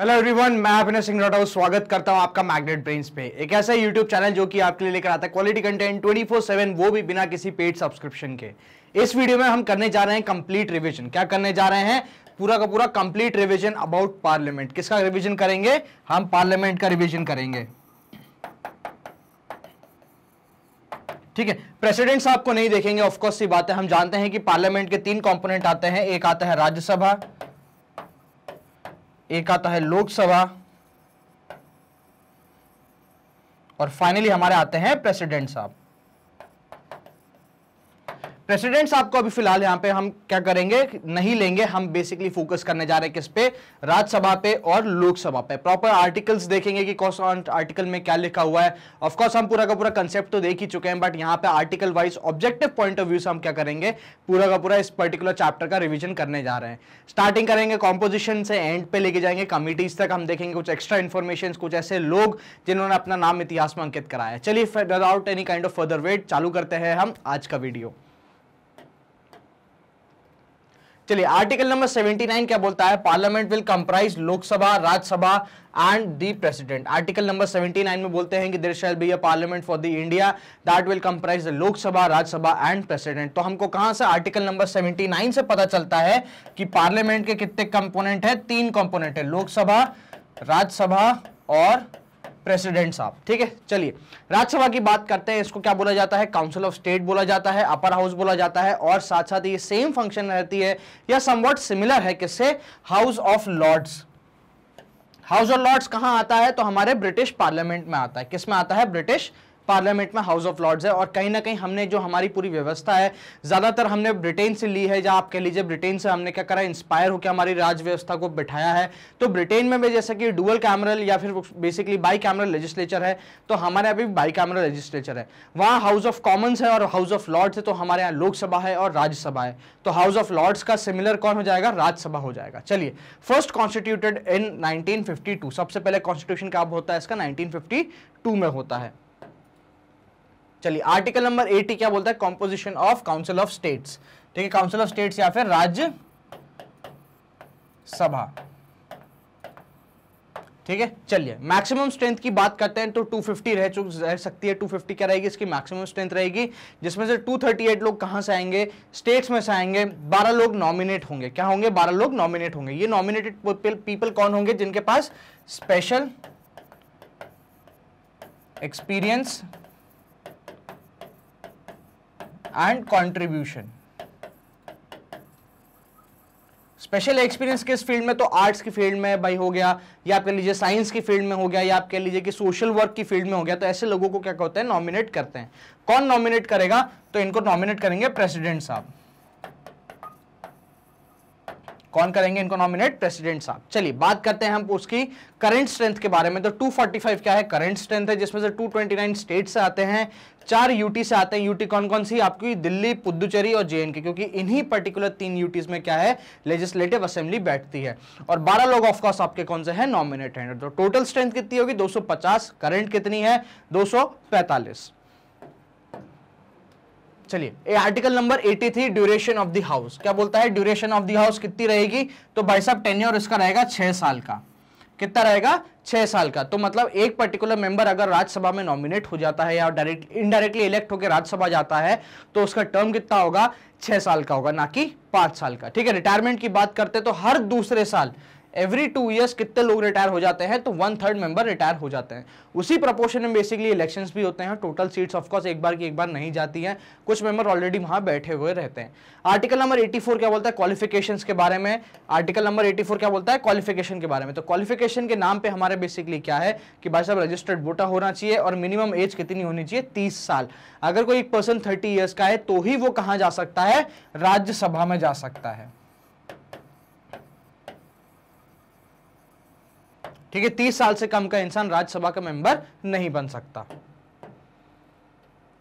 hello everyone मैं अपने सिंह राठौर स्वागत करता हूं आपका मैग्नेट ब्रेन्स पे एक ऐसा यूट्यूब चैनल जो कि आपके लिए लेकर आता है क्वालिटी कंटेंट 24/7 वो भी बिना किसी पेड सब्सक्रिप्शन के इस वीडियो में हम करने जा रहे हैं कंप्लीट रिवीजन क्या करने जा रहे हैं पूरा का पूरा कंप्लीट रिविजन अबाउट पार्लियामेंट किसका रिविजन करेंगे हम पार्लियामेंट का रिविजन करेंगे ठीक है प्रेसिडेंट्स आपको नहीं देखेंगे ऑफकोर्स ये बात है हम जानते हैं कि पार्लियामेंट के तीन कंपोनेंट आते हैं एक आता है राज्यसभा एक आता है लोकसभा और फाइनली हमारे आते हैं प्रेसिडेंट साहब प्रेसिडेंट्स आपको अभी फिलहाल यहाँ पे हम क्या करेंगे नहीं लेंगे हम बेसिकली फोकस करने जा रहे हैं किस पे राज्यसभा पे और लोकसभा पे प्रॉपर आर्टिकल्स देखेंगे कि कौन आर्टिकल में क्या लिखा हुआ है ऑफ कोर्स हम पूरा का पूरा कंसेप्ट तो देख ही चुके हैं बट यहाँ पे article wise objective point of view से हम क्या करेंगे पूरा का पूरा इस पर्टिकुलर चैप्टर का रिविजन करने जा रहे हैं स्टार्टिंग करेंगे कॉम्पोजिशन से एंड पे लेके जाएंगे कमिटीज तक हम देखेंगे कुछ एक्स्ट्रा इन्फॉर्मेशन कुछ ऐसे लोग जिन्होंने अपना नाम इतिहास में अंकित कराया चलिए without any kind of further wait चालू करते हैं हम आज का वीडियो चलिए आर्टिकल नंबर 79 क्या बोलता है parliament will comprise Lok Sabha Rajya Sabha and the president article number 79 में बोलते हैं कि there shall be a parliament for the India that will comprise the Lok Sabha Rajya Sabha and president तो हमको कहां से आर्टिकल नंबर 79 से पता चलता है कि पार्लियामेंट के कितने कंपोनेंट है तीन कॉम्पोनेंट है लोकसभा राज्यसभा और प्रेसिडेंट साहब ठीक है चलिए राज्यसभा की बात करते हैं इसको क्या बोला जाता है काउंसिल ऑफ स्टेट बोला जाता है अपर हाउस बोला जाता है और साथ साथ ये सेम फंक्शन रहती है या समवट सिमिलर है किससे house of lords house of lords कहां आता है तो हमारे ब्रिटिश पार्लियामेंट में आता है किसमें आता है ब्रिटिश पार्लियामेंट में हाउस ऑफ लॉर्ड्स है और कहीं ना कहीं हमने जो हमारी पूरी व्यवस्था है ज़्यादातर हमने ब्रिटेन से ली है या आप कह लीजिए ब्रिटेन से हमने क्या करा इंस्पायर होकर हमारी राज्य व्यवस्था को बिठाया है तो ब्रिटेन में भी जैसे कि डुअल कैमरल या फिर बेसिकली बाई कैमरल लेजिस्लेचर है तो हमारे यहाँ भी बाई कैमरल लेजिस्लेचर है वहाँ हाउस ऑफ कॉमन्स है और हाउस ऑफ लॉर्ड्स है तो हमारे यहाँ लोकसभा है और राज्यसभा है तो हाउस ऑफ लॉर्ड्स का सिमिलर कौन हो जाएगा राज्यसभा हो जाएगा चलिए फर्स्ट कॉन्स्टिट्यूटेड इन नाइनटीन सबसे पहले कॉन्स्टिट्यूशन क्या होता है इसका नाइनटीन में होता है चलिए आर्टिकल नंबर एटी क्या बोलता है composition of council of states ठीक है काउंसिल ऑफ स्टेट्स या फिर राज्य सभा ठीक है चलिए मैक्सिमम स्ट्रेंथ की बात करते हैं तो 250 रह चुक रह सकती है 250 क्या रहेगी इसकी मैक्सिमम स्ट्रेंथ रहेगी जिसमें से 238 लोग कहां से आएंगे स्टेट्स में से आएंगे 12 लोग नॉमिनेट होंगे क्या होंगे 12 लोग नॉमिनेट होंगे ये नॉमिनेटेड पीपल कौन होंगे जिनके पास special experience and contribution special experience किस फील्ड में तो आर्ट्स की फील्ड में भाई हो गया या आप कह लीजिए साइंस की फील्ड में हो गया या आप कह लीजिए कि सोशल वर्क की फील्ड में हो गया तो ऐसे लोगों को क्या कहते हैं नॉमिनेट करते हैं कौन नॉमिनेट करेगा तो इनको नॉमिनेट करेंगे प्रेसिडेंट साहब कौन करेंगे इनको नॉमिनेट प्रेसिडेंट साहब चलिए बात करते हैं हम उसकी करंट स्ट्रेंथ के बारे में तो 245 क्या है करंट स्ट्रेंथ है जिसमें से 229 स्टेट से आते हैं चार यूटी से आते हैं यूटी कौन कौन सी आपकी दिल्ली पुदुचेरी और के क्योंकि इन्हीं पर्टिकुलर तीन यूटीज में क्या है लेजिस्लेटिव असेंबली बैठती है और 12 लोग ऑफकोर्स आपके कौन से हैं नॉमिनेट हैं तो टोटल स्ट्रेंथ कितनी होगी 250 करंट कितनी है 245 चलिए a article number 83 duration of the house क्या बोलता है ड्यूरेशन ऑफ द हाउस कितनी रहेगी तो भाई साहब टेन्योर इसका रहेगा छह साल का कितना रहेगा छह साल का तो मतलब एक पर्टिकुलर मेंबर अगर राज्यसभा में नॉमिनेट हो जाता है या डायरेक्ट इनडायरेक्टली इलेक्ट होकर राज्यसभा जाता है तो उसका टर्म कितना होगा छह साल का होगा ना कि पांच साल का ठीक है रिटायरमेंट की बात करते तो हर दूसरे साल एवरी टू ईयर्स कितने लोग रिटायर हो जाते हैं तो वन थर्ड मेंबर रिटायर हो जाते हैं उसी प्रपोर्शन में बेसिकली इलेक्शन भी होते हैं टोटल सीट्स ऑफकोर्स एक बार की एक बार नहीं जाती हैं कुछ मेंबर ऑलरेडी वहां बैठे हुए रहते हैं आर्टिकल नंबर 84 क्या बोलता है क्वालिफिकेशन के बारे में आर्टिकल नंबर 84 क्या बोलता है क्वालिफिकेशन के बारे में तो क्वालिफिकेशन के नाम पर हमारे बेसिकली क्या है कि भाई साहब रजिस्टर्ड वोटर होना चाहिए और मिनिमम एज कितनी होनी चाहिए तीस साल अगर कोई एक पर्सन थर्टी ईयर्स का है तो ही वो कहाँ जा सकता है राज्यसभा में जा सकता है ठीक है तीस साल से कम का इंसान राज्यसभा का मेंबर नहीं बन सकता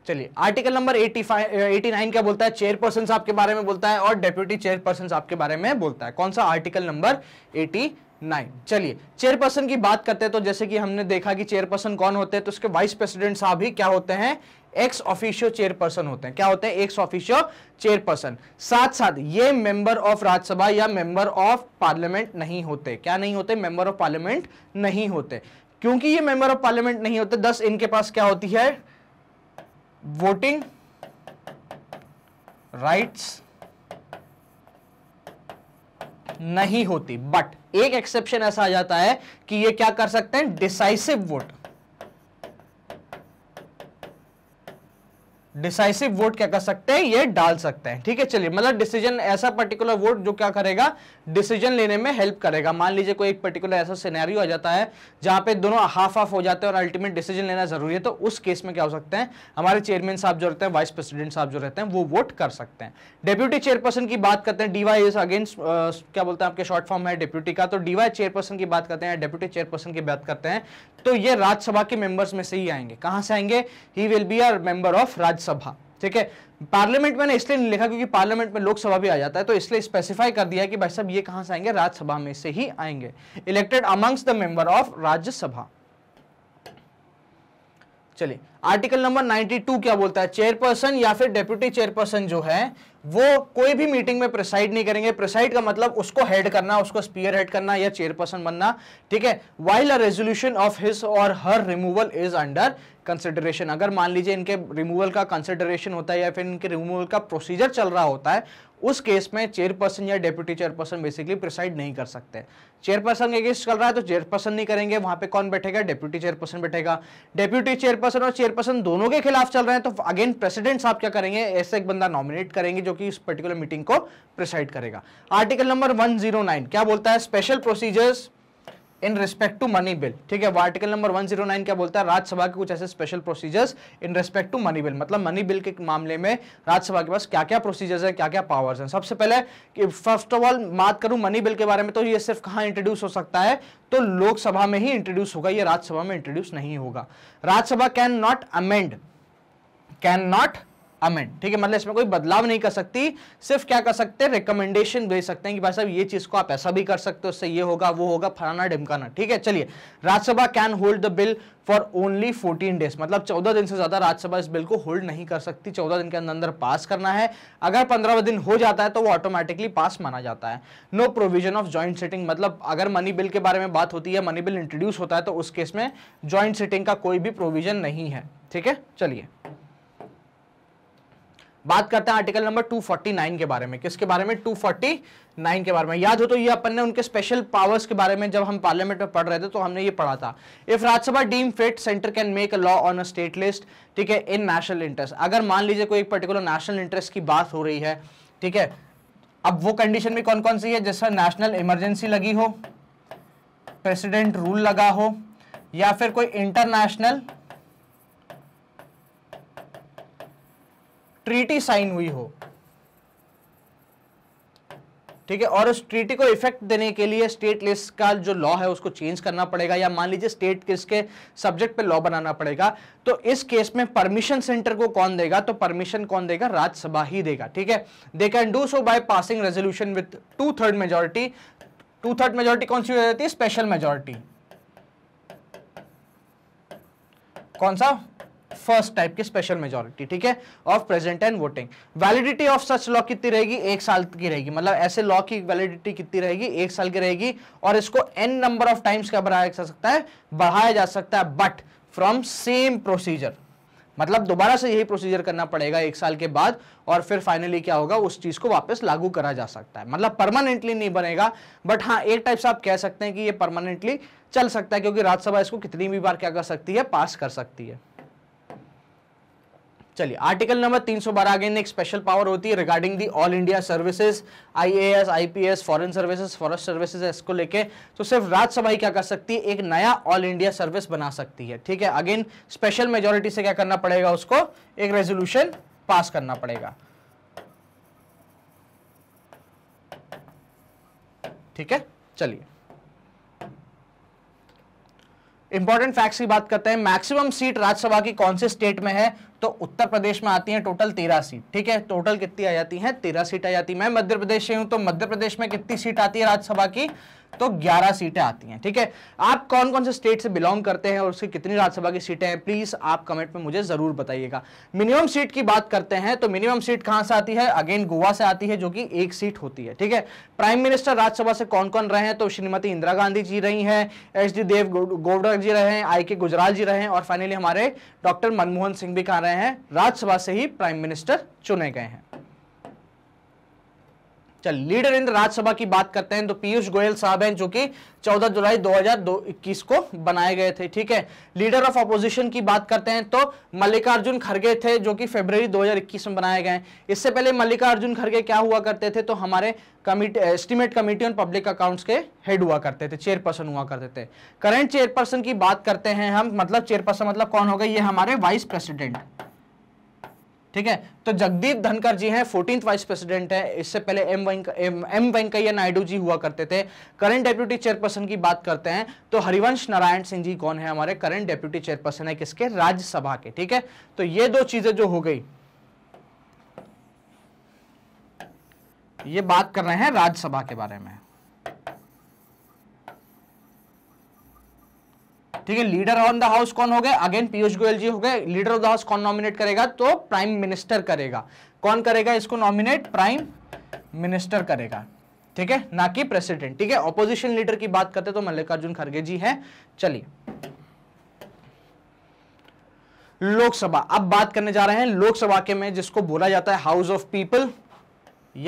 चलिए आर्टिकल नंबर एटी नाइन क्या बोलता है चेयरपर्सन साहब के बारे में बोलता है और डेप्यूटी चेयरपर्सन साहब के बारे में बोलता है कौन सा आर्टिकल नंबर एटी नाइन चलिए चेयरपर्सन की बात करते हैं तो जैसे कि हमने देखा कि चेयरपर्सन कौन होते हैं तो उसके वाइस प्रेसिडेंट साहब ही क्या होते हैं एक्स ऑफिशियो चेयरपर्सन होते हैं क्या होते हैं एक्स ऑफिशियो चेयरपर्सन साथ साथ ये मेंबर ऑफ राज्यसभा या मेंबर ऑफ पार्लियामेंट नहीं होते क्या नहीं होते मेंबर ऑफ पार्लियामेंट नहीं होते क्योंकि ये मेंबर ऑफ पार्लियामेंट नहीं होते दस इनके पास क्या होती है वोटिंग राइट्स नहीं होती बट एक एक्सेप्शन ऐसा आ जाता है कि ये क्या कर सकते हैं डिसाइसिव वोट डिसाइसिव वोट क्या कर सकते हैं ये डाल सकते हैं ठीक है चलिए मतलब डिसीजन ऐसा पर्टिकुलर वोट जो क्या करेगा डिसीजन लेने में हेल्प करेगा मान लीजिए कोई एक पर्टिकुलर ऐसा सिनेरियो आ जाता है जहां पे दोनों हाफ हाफ हो जाते हैं और अल्टीमेट डिसीजन लेना जरूरी है तो उस केस में क्या हो सकते हैं हमारे चेयरमैन साहब जो रहते हैं वाइस प्रेसिडेंट साहब जो रहते हैं वो वोट कर सकते हैं डेप्यूटी चेयरपर्सन की बात करते हैं डीवाई इज अगेंस्ट क्या बोलते हैं आपके शॉर्ट फॉर्म है डेप्यूटी का तो डीवाई चेयरपर्सन की बात करते हैं डेप्यूटी चेयरपर्सन की बात करते हैं तो ये राज्यसभा के मेंबर्स में से ही आएंगे कहां से आएंगे he will be are member of Rajya Lok Sabha ठीक है पार्लियामेंट मैंने इसलिए नहीं लिखा क्योंकि पार्लियामेंट में लोकसभा भी आ जाता है तो इसलिए स्पेसिफाई कर दिया कि भाई साहब ये कहां से आएंगे राज्यसभा में से ही आएंगे elected amongst the member of Rajya Sabha चलिए आर्टिकल नंबर 92 क्या बोलता है चेयरपर्सन या फिर डेप्यूटी चेयरपर्सन जो है वो कोई भी मीटिंग में प्रिसाइड नहीं करेंगे प्रिसाइड का मतलब उसको हेड करना उसको स्पीयर हेड करना या चेयरपर्सन बनना ठीक है while a resolution of his or her removal is under consideration अगर मान लीजिए इनके रिमूवल का कंसिडरेशन होता है या फिर इनके रिमूवल का प्रोसीजर चल रहा होता है उस केस में चेयरपर्सन या डेप्यूटी चेयरपर्सन बेसिकली प्रिसाइड नहीं कर सकते चेयरपर्सन अगेंस्ट चल रहा है तो चेयरपर्सन नहीं करेंगे वहां पे कौन बैठेगा डेप्यूटी चेयरपर्सन बैठेगा डेप्यूटी चेयरपर्सन और चेयरपर्सन दोनों के खिलाफ चल रहे हैं तो अगेन प्रेसिडेंट साहब क्या करेंगे ऐसे एक बंदा नॉमिनेट करेंगे जो कि इस पर्टिकुलर मीटिंग को प्रिसाइड करेगा आर्टिकल नंबर वन क्या बोलता है special procedures in respect to money bill ठीक है आर्टिकल नंबर 109 क्या बोलता है राज्यसभा के कुछ ऐसे special procedures in respect to money bill मतलब मनी बिल के मामले में राज्यसभा के पास क्या क्या प्रोसीजर्स हैं क्या क्या पावर्स हैं सबसे पहले फर्स्ट ऑफ ऑल बात करूं मनी बिल के बारे में तो ये सिर्फ कहां इंट्रोड्यूस हो सकता है तो लोकसभा में ही इंट्रोड्यूस होगा यह राज्यसभा में इंट्रोड्यूस नहीं होगा Rajya Sabha can not amend can not amend ठीक है मतलब इसमें कोई बदलाव नहीं कर सकती सिर्फ क्या कर सकते हैं रिकमेंडेशन दे सकते हैं कि भाई साहब ये चीज को आप ऐसा भी कर सकते हो उससे ये होगा वो होगा फलाना ढिमकाना ठीक है चलिए Rajya Sabha can hold the bill for only 14 days मतलब 14 दिन से ज्यादा राज्यसभा इस बिल को होल्ड नहीं कर सकती 14 दिन के अंदर अंदर पास करना है अगर 15 दिन हो जाता है तो वो ऑटोमेटिकली पास माना जाता है no provision of joint sitting मतलब अगर मनी बिल के बारे में बात होती है मनी बिल इंट्रोड्यूस होता है तो उस केस में ज्वाइंट सिटिंग का कोई भी प्रोविजन नहीं है ठीक है चलिए बात करते हैं आर्टिकल नंबर 249 के बारे में किसके बारे में 249 के बारे में याद हो तो ये अपन ने उनके स्पेशल पावर्स के बारे में जब हम पार्लियामेंट में पढ़ रहे थे तो हमने ये पढ़ा था if Rajya Sabha deem fit centre can make a law on a state list ठीक है इन नेशनल इंटरेस्ट अगर मान लीजिए कोई एक पर्टिकुलर नेशनल इंटरेस्ट की बात हो रही है ठीक है अब वो कंडीशन में कौन कौन सी है जैसा नेशनल इमरजेंसी लगी हो प्रेसिडेंट रूल लगा हो या फिर कोई इंटरनेशनल ट्रीटी साइन हुई हो ठीक है और उस ट्रीटी को इफेक्ट देने के लिए स्टेट लिस्ट का जो लॉ है उसको चेंज करना पड़ेगा या मान लीजिए स्टेट लिस्ट के सब्जेक्ट पे लॉ बनाना पड़ेगा तो इस केस में परमिशन सेंटर को कौन देगा तो परमिशन कौन देगा राज्यसभा ही देगा ठीक है they can do so by passing resolution with two third majority two third majority कौन सी हो जाती है स्पेशल मेजोरिटी कौन सा फर्स्ट टाइप की स्पेशल मेजोरिटी ठीक है of present and voting validity of such law कितनी रहेगी एक साल की रहेगी मतलब ऐसे लॉ की वैलिडिटी कितनी रहेगी एक साल की रहेगी और इसको एन नंबर ऑफ टाइम्स क्या बढ़ाया जा सकता है बढ़ाया जा सकता है बट फ्रॉम सेम प्रोसीजर मतलब दोबारा से यही प्रोसीजर करना पड़ेगा एक साल के बाद और फिर फाइनली क्या होगा उस चीज़ को वापस लागू करा जा सकता है मतलब परमानेंटली नहीं बनेगा बट हाँ एक टाइप से आप कह सकते हैं कि ये परमानेंटली चल सकता है क्योंकि राज्यसभा इसको कितनी भी बार क्या कर सकती है पास कर सकती है चलिए आर्टिकल नंबर 312 अगेन एक स्पेशल पावर होती है regarding the all India services IAS IPS foreign services forest services इसको लेके तो सिर्फ राज्यसभा ही क्या कर सकती है एक नया ऑल इंडिया सर्विस बना सकती है ठीक है अगेन स्पेशल मेजोरिटी से क्या करना पड़ेगा उसको एक रेजोल्यूशन पास करना पड़ेगा ठीक है चलिए इंपॉर्टेंट फैक्ट्स की बात करते हैं मैक्सिमम सीट राज्यसभा की कौन से स्टेट में है तो उत्तर प्रदेश में आती है टोटल तेरह सीट ठीक है टोटल कितनी आ जाती है तेरह सीट आ जाती है मैं मध्य प्रदेश से हूं तो मध्य प्रदेश में कितनी सीट आती है राज्यसभा की तो 11 सीटें आती हैं ठीक है आप कौन कौन से स्टेट से बिलोंग करते हैं और उसकी कितनी राज्यसभा की सीटें हैं प्लीज आप कमेंट में मुझे जरूर बताइएगा मिनिमम सीट की बात करते हैं तो मिनिमम सीट कहां से आती है अगेन गोवा से आती है जो कि एक सीट होती है ठीक है प्राइम मिनिस्टर राज्यसभा से कौन कौन रहे हैं तो श्रीमती इंदिरा गांधी जी रही हैं एच डी देव गोवडा जी रहे हैं आई के गुजराल जी रहे हैं और फाइनली हमारे डॉक्टर मनमोहन सिंह भी कहा रहे हैं राज्यसभा से ही प्राइम मिनिस्टर चुने गए हैं चल लीडर इन राज्यसभा की बात करते हैं तो पीयूष गोयल साहब हैं जो कि 14 जुलाई 2021 को बनाए गए थे ठीक है लीडर ऑफ अपोजिशन की बात करते हैं तो मल्लिकार्जुन खड़गे थे जो कि फरवरी 2021 में बनाए गए इससे पहले मल्लिकार्जुन खड़गे क्या हुआ करते थे तो हमारे estimate committee on public accounts के हेड हुआ करते थे चेयरपर्सन हुआ करते थे करंट चेयरपर्सन की बात करते हैं हम मतलब चेयरपर्सन मतलब कौन हो गए ये हमारे वाइस प्रेसिडेंट ठीक है तो जगदीप धनकर जी हैं फोर्टीन वाइस प्रेसिडेंट है इससे पहले एम एम वेंकैया नायडू जी हुआ करते थे करंट डेप्यूटी चेयरपर्सन की बात करते हैं तो हरिवंश नारायण सिंह जी कौन है हमारे करंट डेप्यूटी चेयरपर्सन है किसके राज्यसभा के ठीक है तो ये दो चीजें जो हो गई ये बात कर रहे हैं राज्यसभा के बारे में ठीक है लीडर ऑन द हाउस कौन हो गए अगेन पीयूष गोयल जी हो गए लीडर ऑफ द हाउस कौन नॉमिनेट करेगा तो प्राइम मिनिस्टर करेगा कौन करेगा इसको नॉमिनेट प्राइम मिनिस्टर करेगा ठीक है ना कि प्रेसिडेंट ठीक है ऑपोजिशन लीडर की बात करते तो मल्लिकार्जुन खड़गे जी है चलिए लोकसभा अब बात करने जा रहे हैं लोकसभा के में जिसको बोला जाता है हाउस ऑफ पीपल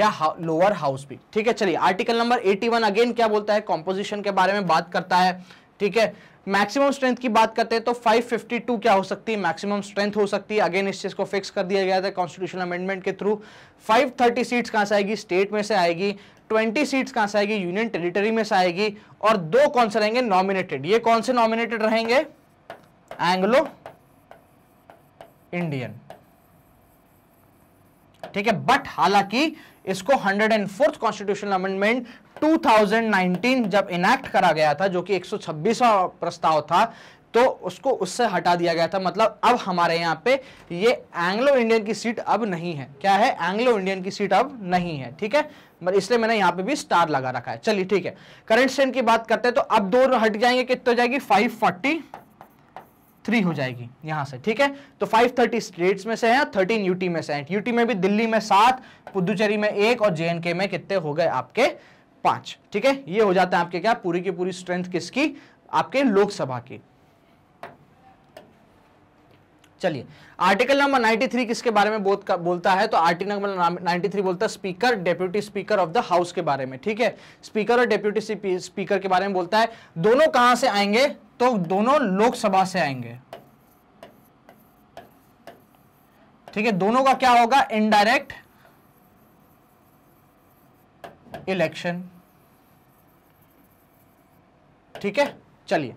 या लोअर हाउस भी ठीक है चलिए आर्टिकल नंबर 81 अगेन क्या बोलता है कॉम्पोजिशन के बारे में बात करता है ठीक है मैक्सिमम स्ट्रेंथ की बात करते हैं तो 552 क्या हो सकती है मैक्सिमम स्ट्रेंथ हो सकती है अगेन इस चीज़ को फिक्स कर दिया गया था कॉन्स्टिट्यूशन अमेंडमेंट के थ्रू 530 सीट्स कहां से आएगी स्टेट में से आएगी 20 सीट्स कहां से आएगी यूनियन टेरिटरी में से आएगी और दो कौन से रहेंगे नॉमिनेटेड ये कौन से नॉमिनेटेड रहेंगे एंग्लो इंडियन ठीक है बट हालांकि इसको hundred and fourth constitutional amendment 2019 जब इनैक्ट करा गया था जो कि 126वां प्रस्ताव था तो उसको उससे हटा दिया गया था मतलब अब हमारे यहाँ पे ये एंग्लो इंडियन की सीट अब नहीं है क्या है एंग्लो इंडियन की सीट अब नहीं है ठीक है मतलब इसलिए मैंने यहाँ पे भी स्टार लगा रखा है चलिए ठीक है करंट स्टेंट की बात करते हैं तो अब दो हट जाएंगे कितने हो जाएगी फाइव थ्री हो जाएगी यहां से ठीक है तो 530 स्टेट्स में से है थर्टीन यूटी में से है यूटी में भी दिल्ली में सात पुदुचेरी में एक और जेएनके में कितने हो गए आपके पांच ठीक है ये हो जाता है आपके क्या पूरी की पूरी स्ट्रेंथ किसकी आपके लोकसभा की चलिए आर्टिकल नंबर 93 किसके बारे में बोत बोलता है तो आर्टिकल नंबर 93 बोलता है speaker deputy speaker of the house के बारे में ठीक है स्पीकर और डेप्यूटी स्पीकर के बारे में बोलता है दोनों कहां से आएंगे तो दोनों लोकसभा से आएंगे ठीक है दोनों का क्या होगा इनडायरेक्ट इलेक्शन ठीक है चलिए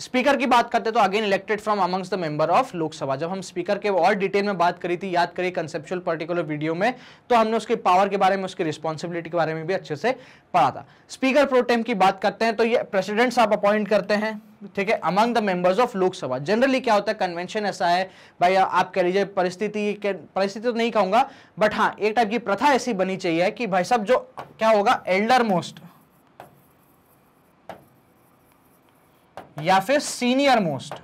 स्पीकर की बात करते तो again elected from amongst the member of Lok Sabha जब हम स्पीकर के और डिटेल में बात करी थी याद करिए कंसेप्चुअल पर्टिकुलर वीडियो में तो हमने उसके पावर के बारे में उसकी रिस्पॉन्सिबिलिटी के बारे में भी अच्छे से पढ़ा था स्पीकर प्रोटेम की बात करते हैं तो ये प्रेसिडेंट्स आप अपॉइंट करते हैं ठीक है among the members of Lok Sabha generally क्या होता है कन्वेंशन ऐसा है भाई आप कह लीजिए परिस्थिति परिस्थिति तो नहीं कहूंगा बट हाँ एक टाइप की प्रथा ऐसी बनी चाहिए कि भाई साहब जो क्या होगा एल्डर मोस्ट या फिर सीनियर मोस्ट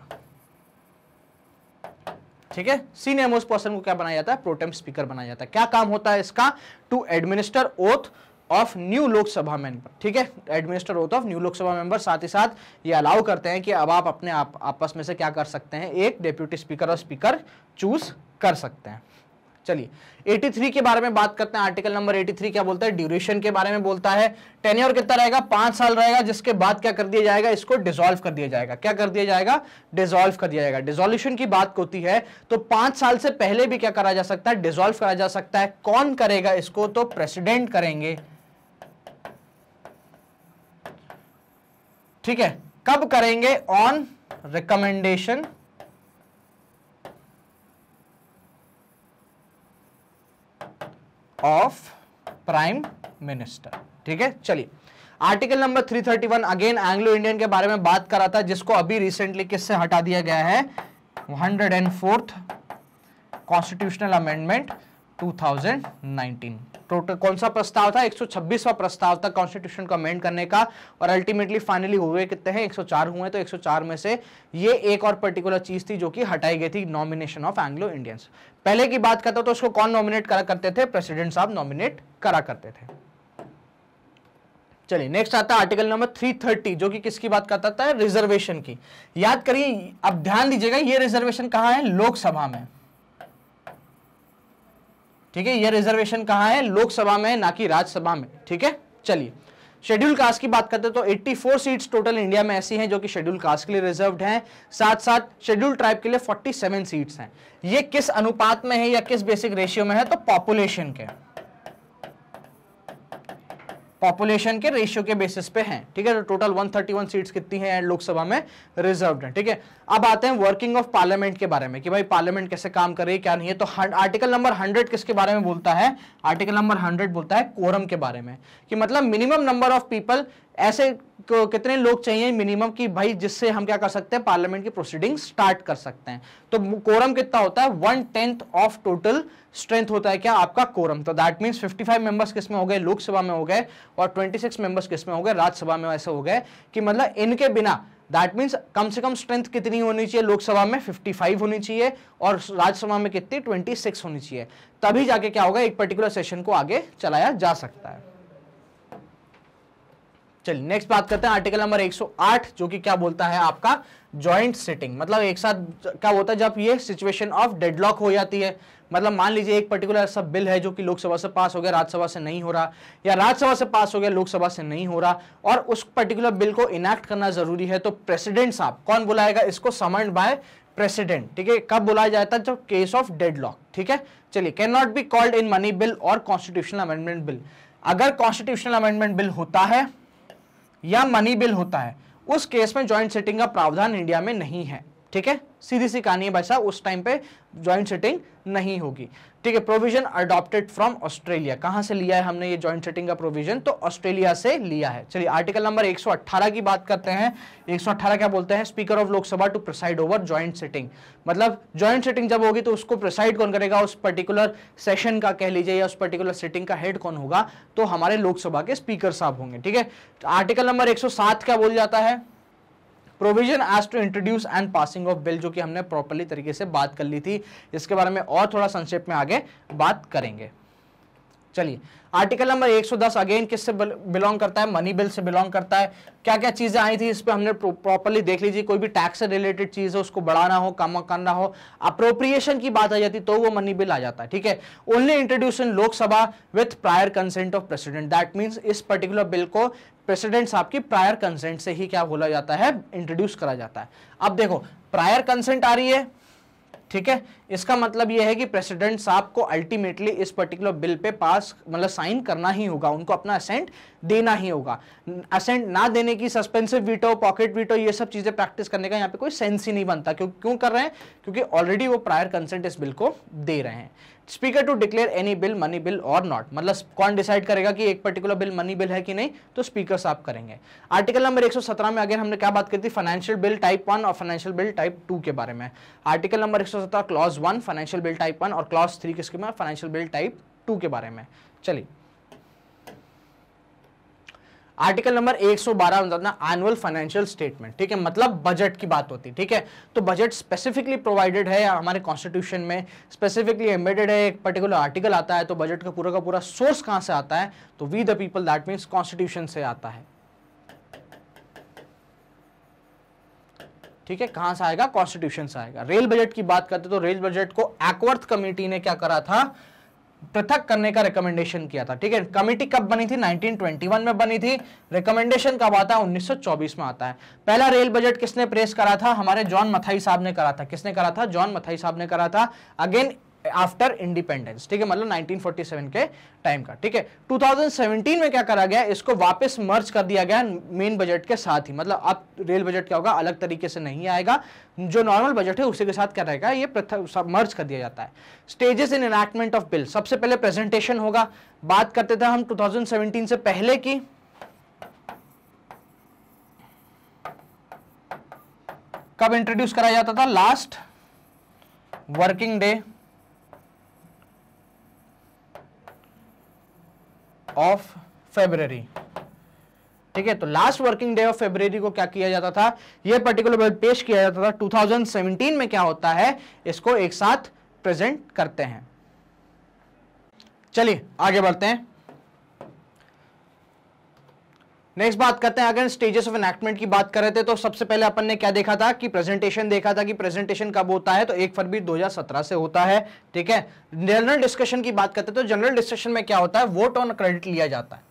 ठीक है सीनियर मोस्ट पर्सन को क्या बनाया जाता है प्रोटेम स्पीकर बनाया जाता है क्या काम होता है इसका to administer oath of new Lok Sabha member ठीक है administer of new Lok Sabha member साथ ही साथ ये अलाउ करते हैं कि अब आप अपने आप आपस में से क्या कर सकते हैं एक डेप्यूटी स्पीकर और स्पीकर चूज कर सकते हैं चलिए 83 के बारे में बात करते हैं आर्टिकल नंबर 83 क्या बोलता है ड्यूरेशन के बारे में बोलता है टेन्योर कितना रहेगा पांच साल रहेगा जिसके बाद क्या कर दिया जाएगा इसको डिसॉल्व कर दिया जाएगा क्या कर दिया जाएगा डिसॉल्व कर दिया जाएगा डिसॉल्यूशन की बात होती है तो पांच साल से पहले भी क्या करा जा सकता है डिसॉल्व करा जा सकता है कौन करेगा इसको तो प्रेसिडेंट करेंगे ठीक है कब करेंगे on recommendation of prime minister ठीक है चलिए article number 331 again Anglo Indian के बारे में बात करा था जिसको अभी रिसेंटली किससे हटा दिया गया है hundred and fourth constitutional amendment 2019 total कौन सा प्रस्ताव था 126वां प्रस्ताव था कॉन्स्टिट्यूशन को अमेंड करने का और अल्टीमेटली फाइनली हुए कितने हैं 104 हुए तो 104 में से ये एक और पर्टिकुलर चीज थी जो कि हटाई गई थी नॉमिनेशन ऑफ एंग्लो इंडियंस पहले की बात करता तो उसको कौन नॉमिनेट करा करते थे प्रेसिडेंट साहब नॉमिनेट करा करते थे चलिए नेक्स्ट आता है आर्टिकल नंबर 330 जो कि किसकी बात करता था रिजर्वेशन की याद करिए अब ध्यान दीजिएगा ये रिजर्वेशन कहा है लोकसभा में ठीक है यह रिजर्वेशन कहाँ है लोकसभा में ना कि राज्यसभा में ठीक है चलिए शेड्यूल कास्ट की बात करते हैं तो 84 सीट्स टोटल इंडिया में ऐसी हैं जो कि शेड्यूल कास्ट के लिए रिजर्व हैं साथ साथ शेड्यूल ट्राइब के लिए 47 सीट्स हैं ये किस अनुपात में है या किस बेसिक रेशियो में है तो पॉपुलेशन के पॉपुलेशन के रेशियो के बेसिस पे हैं ठीक है तो टोटल 131 सीट्स कितनी हैं लोकसभा में रिजर्व है ठीक है अब आते हैं वर्किंग ऑफ पार्लियामेंट के बारे में कि भाई पार्लियामेंट कैसे काम कर रही है क्या नहीं है तो आर्टिकल नंबर 100 किसके बारे में बोलता है आर्टिकल नंबर 100 बोलता है कोरम के बारे में कि मतलब मिनिमम नंबर ऑफ पीपल ऐसे कितने लोग चाहिए मिनिमम कि भाई जिससे हम क्या कर सकते हैं पार्लियामेंट की प्रोसीडिंग स्टार्ट कर सकते हैं तो कोरम कितना होता है one tenth of total strength होता है क्या आपका कोरम तो दैट मीन्स 55 मेंबर्स किसमें हो गए लोकसभा में हो गए और 26 मेंबर्स किसमें हो गए राज्यसभा में ऐसे हो गए कि मतलब इनके बिना दैट मीन्स कम से कम स्ट्रेंथ कितनी होनी चाहिए लोकसभा में 55 होनी चाहिए और राज्यसभा में कितनी 26 होनी चाहिए तभी जाके क्या होगा एक पर्टिकुलर सेशन को आगे चलाया जा सकता है चलिए नेक्स्ट बात करते हैं आर्टिकल नंबर 108 जो कि क्या बोलता है आपका जॉइंट सेटिंग मतलब एक साथ क्या होता है जब ये सिचुएशन ऑफ डेडलॉक हो जाती है मतलब मान लीजिए एक पर्टिकुलर ऐसा बिल है जो कि लोकसभा से पास हो गया राज्यसभा से नहीं हो रहा या राज्यसभा से पास हो गया लोकसभा से नहीं हो रहा और उस पर्टिकुलर बिल को इनैक्ट करना जरूरी है तो प्रेसिडेंट साहब कौन बुलाएगा इसको समन्ड बाय प्रेसिडेंट ठीक है कब बुलाया जाता है जब केस ऑफ डेडलॉक ठीक है चलिए can not be called in money bill और कॉन्स्टिट्यूशनल अमेंडमेंट बिल अगर कॉन्स्टिट्यूशनल अमेंडमेंट बिल होता है या मनी बिल होता है उस केस में ज्वाइंट सेटिंग का प्रावधान इंडिया में नहीं है ठीक है सीधी सी कहानी है भाई साहब उस टाइम पे ज्वाइंट सेटिंग नहीं होगी ठीक है प्रोविजन अडॉप्टेड फ्रॉम ऑस्ट्रेलिया कहां से लिया है हमने ये ज्वाइंट सेटिंग का प्रोविजन तो ऑस्ट्रेलिया से लिया है चलिए आर्टिकल नंबर 118 की बात करते हैं 118 क्या बोलते हैं speaker of Lok Sabha to preside over joint setting मतलब ज्वाइंट सेटिंग जब होगी तो उसको प्रिसाइड कौन करेगा उस पर्टिकुलर सेशन का कह लीजिए या उस पर्टिकुलर सेटिंग का हेड कौन होगा तो हमारे लोकसभा के स्पीकर साहब होंगे ठीक है आर्टिकल नंबर एक क्या बोल जाता है provision as to introduce and passing of bill जो कि हमने प्रॉपरली तरीके से बात कर ली थी इसके बारे में और थोड़ा संक्षेप में आगे बात करेंगे चलिए आर्टिकल नंबर 110 अगेन किससे बिलोंग करता है मनी बिल से बिलोंग करता है क्या क्या चीज़ें आई थी इस पर हमने प्रॉपरली देख लीजिए कोई भी टैक्स से रिलेटेड चीज़ है उसको बढ़ाना हो कम करना हो अप्रोप्रिएशन की बात आ जाती तो वो मनी बिल आ जाता है ठीक है only introduce in Lok Sabha with prior consent of president that mean इस पर्टिकुलर बिल को प्रेसिडेंट साहब की प्रायर कंसेंट से ही क्या बोला जाता है इंट्रोड्यूस करा जाता है अब देखो प्रायर कंसेंट आ रही है ठीक है इसका मतलब यह है कि प्रेसिडेंट साहब को अल्टीमेटली इस पर्टिकुलर बिल पे पास मतलब साइन करना ही होगा उनको अपना असेंट देना ही होगा असेंट ना देने की सस्पेंसिव वीटो पॉकेट वीटो ये सब चीज़ें प्रैक्टिस करने का यहाँ पे कोई सेंस ही नहीं बनता क्यों क्यों कर रहे हैं क्योंकि ऑलरेडी वो प्रायर कंसेंट इस बिल को दे रहे हैं speaker to declare any bill money bill or not मतलब कौन डिसाइड करेगा कि एक पर्टिकुलर बिल मनी बिल है कि नहीं तो स्पीकर साहब करेंगे आर्टिकल नंबर 117 में अगेन हमने क्या बात करी थी फाइनेंशियल बिल टाइप वन और फाइनेंशियल बिल टाइप टू के बारे में article number 117 clause one financial bill type one और क्लॉज थ्री किसके में फाइनेंशियल बिल टाइप टू के बारे में चलिए आर्टिकल नंबर 112 में था एनुअल फाइनेंशियल स्टेटमेंट ठीक है मतलब बजट की बात होती है ठीक है तो बजट स्पेसिफिकली प्रोवाइडेड है हमारे कॉन्स्टिट्यूशन में स्पेसिफिकली एम्बेडेड है एक पर्टिकुलर आर्टिकल आता है तो बजट का पूरा का पूरा सोर्स कहां से आता है तो we the people that means constitution से आता है ठीक है कहां से आएगा कॉन्स्टिट्यूशन से आएगा रेल बजट की बात करते तो रेल बजट को एक्वर्थ कमेटी ने क्या करा था पृथक करने का रिकमेंडेशन किया था ठीक है कमिटी कब बनी थी 1921 में बनी थी रिकमेंडेशन कब आता है 1924 में आता है पहला रेल बजट किसने प्रेस करा था हमारे जॉन मथाई साहब ने करा था किसने करा था जॉन मथाई साहब ने करा था अगेन आफ्टर इंडिपेंडेंस ठीक है मतलब 1947 के टाइम का ठीक है 2017 में क्या करा गया इसको वापस मर्ज कर दिया गया मेन बजट के साथ ही मतलब अब रेल बजट क्या होगा अलग तरीके से नहीं आएगा जो नॉर्मल बजट है उसी के साथ क्या रहेगा ये मर्ज कर दिया जाता है stages in enactment of bill सबसे पहले प्रेजेंटेशन होगा बात करते थे हम टू से पहले की कब इंट्रोड्यूस कराया जाता था last working day of February ठीक है तो last working day of February को क्या किया जाता था यह पर्टिकुलर बजट पेश किया जाता था 2017 में क्या होता है इसको एक साथ प्रेजेंट करते हैं चलिए आगे बढ़ते हैं नेक्स्ट बात करते हैं अगर स्टेजेस ऑफ एनेक्टमेंट की बात कर रहे थे तो सबसे पहले अपन ने क्या देखा था कि प्रेजेंटेशन देखा था कि प्रेजेंटेशन कब होता है तो एक फरवरी 2017 से होता है ठीक है जनरल डिस्कशन की बात करते हैं तो जनरल डिस्कशन में क्या होता है वोट ऑन क्रेडिट लिया जाता है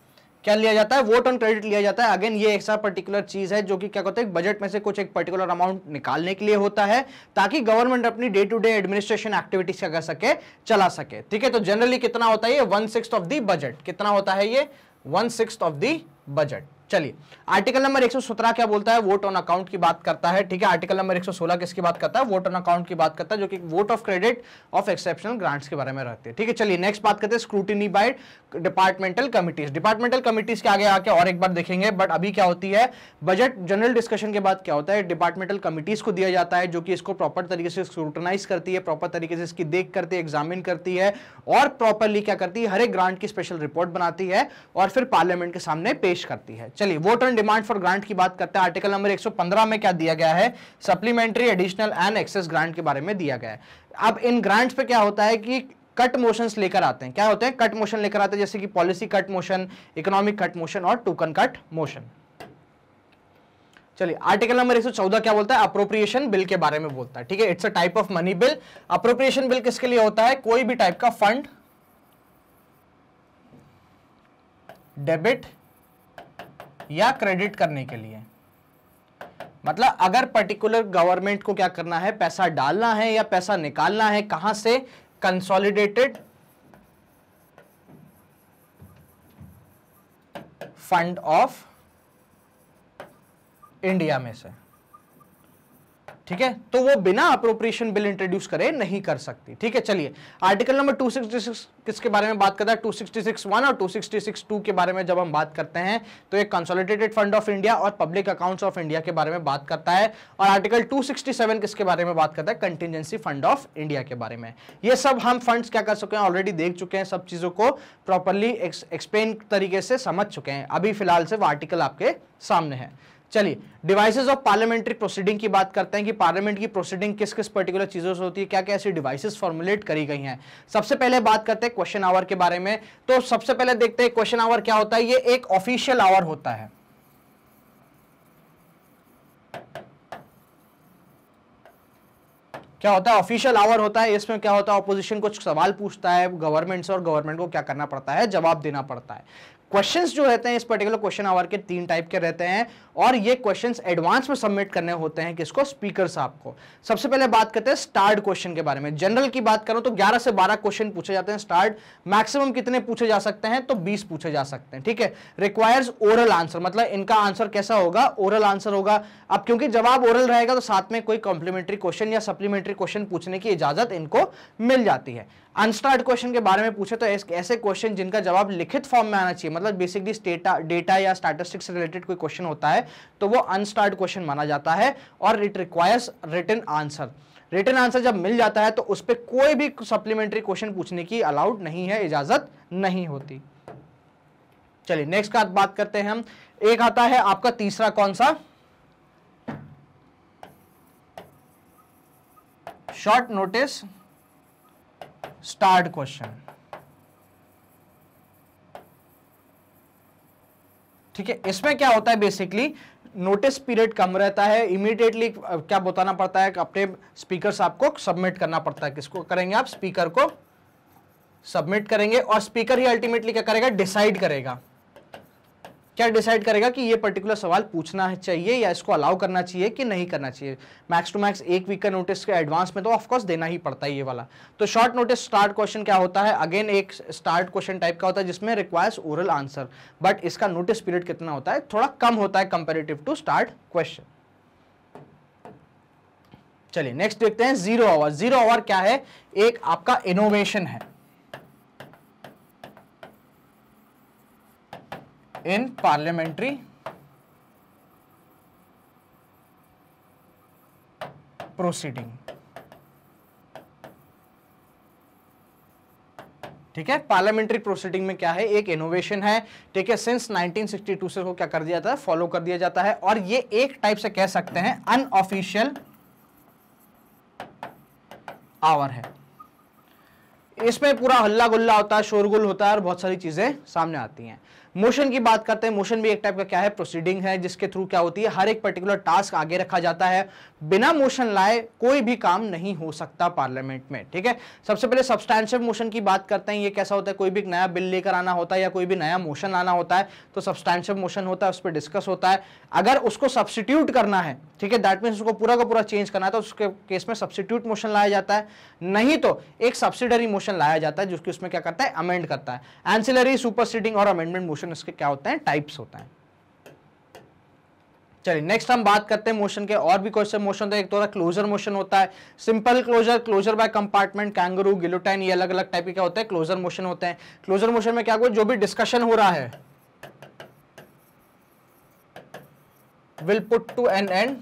क्या लिया जाता है वोट ऑन क्रेडिट लिया जाता है अगेन ये एक पर्टिकुलर चीज है जो कि क्या कहते हैं बजट में से कुछ एक पर्टिकुलर अमाउंट निकालने के लिए होता है ताकि गवर्नमेंट अपनी day to day administration activities का कर सके चला सके ठीक है तो जनरली कितना होता है ये one six of the budget कितना होता है ये one six of the budget चलिए आर्टिकल नंबर 117 क्या बोलता है वोट ऑन अकाउंट की बात करता है ठीक है आर्टिकल नंबर 116 किसकी बात करता है वोट ऑन अकाउंट की बात करता है जो कि vote of credit of exceptional grants के बारे में रहते हैं ठीक है चलिए नेक्स्ट बात करते हैं scrutiny by departmental committees departmental committees के आगे आके और एक बार देखेंगे बट अभी क्या होती है बजट जनरल डिस्कशन के बाद क्या होता है डिपार्टमेंटल कमिटीज को दिया जाता है जो कि इसको प्रॉपर तरीके से स्क्रूटनाइज करती है प्रॉपर तरीके से इसकी देख करती है एग्जामिन करती है और प्रॉपरली क्या करती है हर एक ग्रांट की स्पेशल रिपोर्ट बनाती है और फिर पार्लियामेंट के सामने पेश करती है चलिए vote on demand for grant की बात करते हैं आर्टिकल नंबर 115 में क्या दिया गया है supplementary additional and excess grant के बारे में दिया गया है अब इन ग्रांट्स पे क्या होता है कि कट मोशंस लेकर आते हैं क्या होते हैं कट मोशन लेकर आते हैं जैसे कि policy cut motion economic cut motion और टोकन कट मोशन चलिए आर्टिकल नंबर 114 क्या बोलता है अप्रोप्रिएशन बिल के बारे में बोलता है ठीक है it's a type of money bill appropriation bill किसके लिए होता है कोई भी टाइप का फंड डेबिट या क्रेडिट करने के लिए मतलब अगर पर्टिकुलर गवर्नमेंट को क्या करना है पैसा डालना है या पैसा निकालना है कहां से कंसोलिडेटेड फंड ऑफ इंडिया में से ठीक है तो वो बिना अप्रोप्रिएशन बिल इंट्रोड्यूस करे नहीं कर सकती ठीक है चलिए आर्टिकल नंबर 266 किसके बारे में बात करता है 266 वन और 266 टू के बारे में जब हम बात करते हैं तो एक कंसोलिडेटेड फंड ऑफ इंडिया और पब्लिक अकाउंट्स ऑफ इंडिया के बारे में बात करता है और आर्टिकल 267 किसके बारे में बात करता है कंटिजेंसी फंड ऑफ इंडिया के बारे में ये सब हम फंड क्या कर चुके हैं ऑलरेडी देख चुके हैं सब चीज़ों को प्रॉपरली एक्सप्लेन तरीके से समझ चुके हैं अभी फिलहाल सिर्फ आर्टिकल आपके सामने है चलिए डिवाइसेज ऑफ पार्लियामेंट्री प्रोसीडिंग की बात करते हैं कि पार्लियामेंट की प्रोसीडिंग किस किस पर्टिकुलर चीज़ों से होती है क्या क्या ऐसी डिवाइसेज फॉर्मुलेट करी गई हैं सबसे पहले बात करते हैं क्वेश्चन आवर के बारे में तो सबसे पहले देखते हैं क्वेश्चन आवर क्या होता है ये एक ऑफिशियल आवर होता है क्या होता है ऑफिशियल आवर होता है इसमें क्या होता है ऑपोजिशन कुछ सवाल पूछता है गवर्नमेंट से और गवर्नमेंट को क्या करना पड़ता है जवाब देना पड़ता है क्वेश्चंस जो रहते हैं इस पर्टिकुलर क्वेश्चन आवर के तीन टाइप के रहते हैं और ये क्वेश्चंस एडवांस में सबमिट करने होते हैं किसको स्पीकर साहब को सबसे पहले बात करते हैं स्टार्ट क्वेश्चन के बारे में जनरल की बात करूं तो 11 से 12 क्वेश्चन पूछे जाते हैं स्टार्ट मैक्सिमम कितने पूछे जा सकते हैं तो 20 पूछे जा सकते हैं ठीक है रिक्वायर्स ओरल आंसर मतलब इनका आंसर कैसा होगा ओरल आंसर होगा अब क्योंकि जवाब ओरल रहेगा तो साथ में कोई कॉम्प्लीमेंट्री क्वेश्चन या सप्लीमेंट्री क्वेश्चन पूछने की इजाजत इनको मिल जाती है अनस्टार्ट क्वेश्चन के बारे में पूछे तो ऐसे क्वेश्चन जिनका जवाब लिखित फॉर्म में आना चाहिए मतलब बेसिकली डेटा डेटा या स्टैटिस्टिक्स रिलेटेड कोई क्वेश्चन होता है तो वो अनस्टार्ट क्वेश्चन माना जाता है और it requires return answer return answer जब मिल जाता है तो उस पर कोई भी सप्लीमेंट्री क्वेश्चन पूछने की अलाउड नहीं है इजाजत नहीं होती चलिए नेक्स्ट का बात करते हैं हम एक आता है आपका तीसरा कौन सा शॉर्ट नोटिस स्टार्ट क्वेश्चन ठीक है इसमें क्या होता है बेसिकली नोटिस पीरियड कम रहता है इमीडिएटली क्या बताना पड़ता है अपने स्पीकर आपको सबमिट करना पड़ता है किसको करेंगे आप स्पीकर को सबमिट करेंगे और स्पीकर ही अल्टीमेटली क्या करेगा डिसाइड करेगा क्या डिसाइड करेगा कि ये पर्टिकुलर सवाल पूछना चाहिए या इसको अलाउ करना चाहिए कि नहीं करना चाहिए मैक्स टू मैक्स एक वीक का नोटिस एडवांस में तो ऑफकोर्स देना ही पड़ता है ये वाला तो शॉर्ट नोटिस स्टार्ट क्वेश्चन क्या होता है अगेन एक स्टार्ट क्वेश्चन टाइप का होता है जिसमें रिक्वायर्स ओरल आंसर बट इसका नोटिस पीरियड कितना होता है थोड़ा कम होता है कंपेरेटिव टू स्टार्ट क्वेश्चन चलिए नेक्स्ट देखते हैं जीरो आवर जीरो आवर क्या है एक आपका इनोवेशन है इन पार्लियामेंट्री प्रोसीडिंग ठीक है पार्लियामेंट्री प्रोसीडिंग में क्या है एक इनोवेशन है ठीक है सिंस 1962 से वो क्या कर दिया जाता है फॉलो कर दिया जाता है और ये एक टाइप से कह सकते हैं अनऑफिशियल आवर है इसमें पूरा हल्ला गुल्ला होता है शोरगुल होता है और बहुत सारी चीजें सामने आती हैं मोशन की बात करते हैं मोशन भी एक टाइप का क्या है प्रोसीडिंग है जिसके थ्रू क्या होती है हर एक पर्टिकुलर टास्क आगे रखा जाता है बिना मोशन लाए कोई भी काम नहीं हो सकता पार्लियामेंट में ठीक है सबसे पहले सब्सटैंशिव मोशन की बात करते हैं ये कैसा होता है कोई भी नया बिल लेकर आना होता है या कोई भी नया मोशन आना होता है तो सब्सटैंशिव मोशन होता है उस पर डिस्कस होता है अगर उसको सब्सटीट्यूट करना है ठीक है दैट मीन्स उसको पूरा का पूरा चेंज करना है तो उसके केस में सब्सटीट्यूट मोशन लाया जाता है नहीं तो एक सब्सिडरी मोशन लाया जाता है जिसकी उसमें क्या करता है अमेंड करता है एंसिलरी सुपरसीडिंग और अमेंडमेंट मोशन मोशन उसके क्या होते हैं टाइप्स होते हैं चलिए नेक्स्ट हम बात करते हैं मोशन के और भी क्वेश्चन मोशन तो एक तो क्लोजर मोशन होता है simple closure closure by compartment kangaroo guillotine ये अलग अलग टाइप के क्या होते हैं क्लोजर मोशन होते हैं क्लोजर मोशन में क्या हुआ जो भी डिस्कशन हो रहा है will put to an end